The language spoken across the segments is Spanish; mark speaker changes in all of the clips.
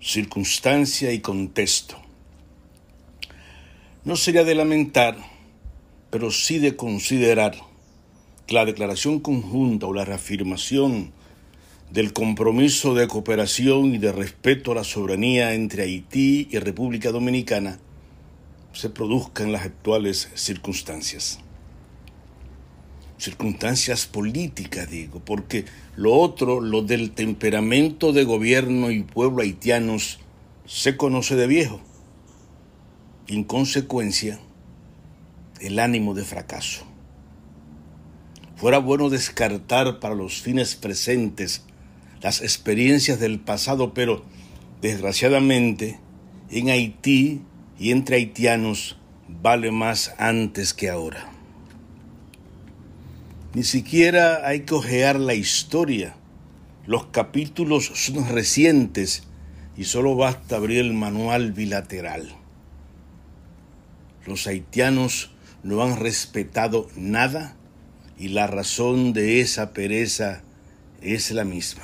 Speaker 1: circunstancia y contexto. No sería de lamentar, pero sí de considerar que la declaración conjunta o la reafirmación del compromiso de cooperación y de respeto a la soberanía entre Haití y República Dominicana se produzca en las actuales circunstancias circunstancias políticas, digo, porque lo otro, lo del temperamento de gobierno y pueblo haitianos, se conoce de viejo. en consecuencia, el ánimo de fracaso. Fuera bueno descartar para los fines presentes las experiencias del pasado, pero desgraciadamente en Haití y entre haitianos vale más antes que ahora. Ni siquiera hay que ojear la historia. Los capítulos son recientes y solo basta abrir el manual bilateral. Los haitianos no han respetado nada y la razón de esa pereza es la misma.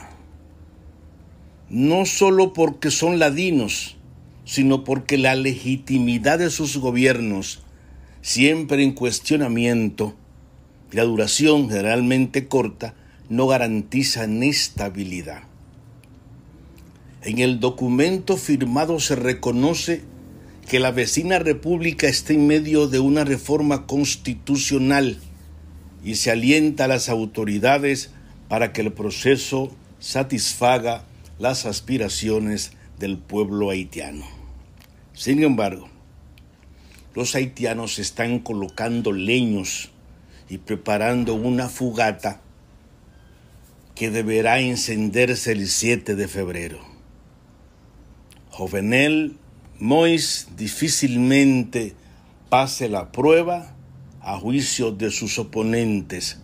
Speaker 1: No solo porque son ladinos, sino porque la legitimidad de sus gobiernos, siempre en cuestionamiento, la duración generalmente corta no garantizan estabilidad. En el documento firmado se reconoce que la vecina república está en medio de una reforma constitucional y se alienta a las autoridades para que el proceso satisfaga las aspiraciones del pueblo haitiano. Sin embargo, los haitianos están colocando leños y preparando una fugata que deberá encenderse el 7 de febrero. Jovenel Mois difícilmente pase la prueba a juicio de sus oponentes,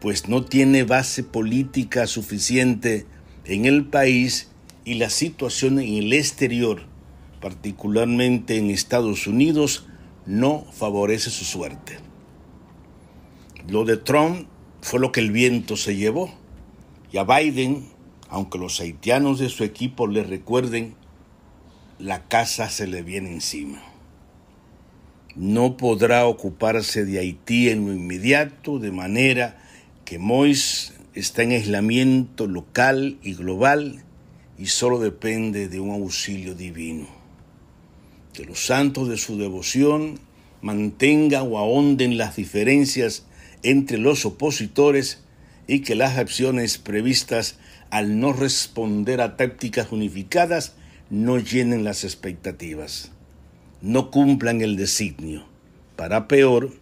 Speaker 1: pues no tiene base política suficiente en el país y la situación en el exterior, particularmente en Estados Unidos, no favorece su suerte. Lo de Trump fue lo que el viento se llevó. Y a Biden, aunque los haitianos de su equipo le recuerden, la casa se le viene encima. No podrá ocuparse de Haití en lo inmediato, de manera que Mois está en aislamiento local y global y solo depende de un auxilio divino. Que los santos de su devoción mantenga o ahonden las diferencias entre los opositores y que las acciones previstas al no responder a tácticas unificadas no llenen las expectativas, no cumplan el designio. Para peor,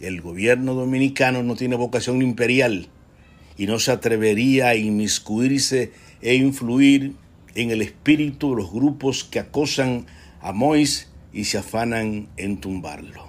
Speaker 1: el gobierno dominicano no tiene vocación imperial y no se atrevería a inmiscuirse e influir en el espíritu de los grupos que acosan a Mois y se afanan en tumbarlo.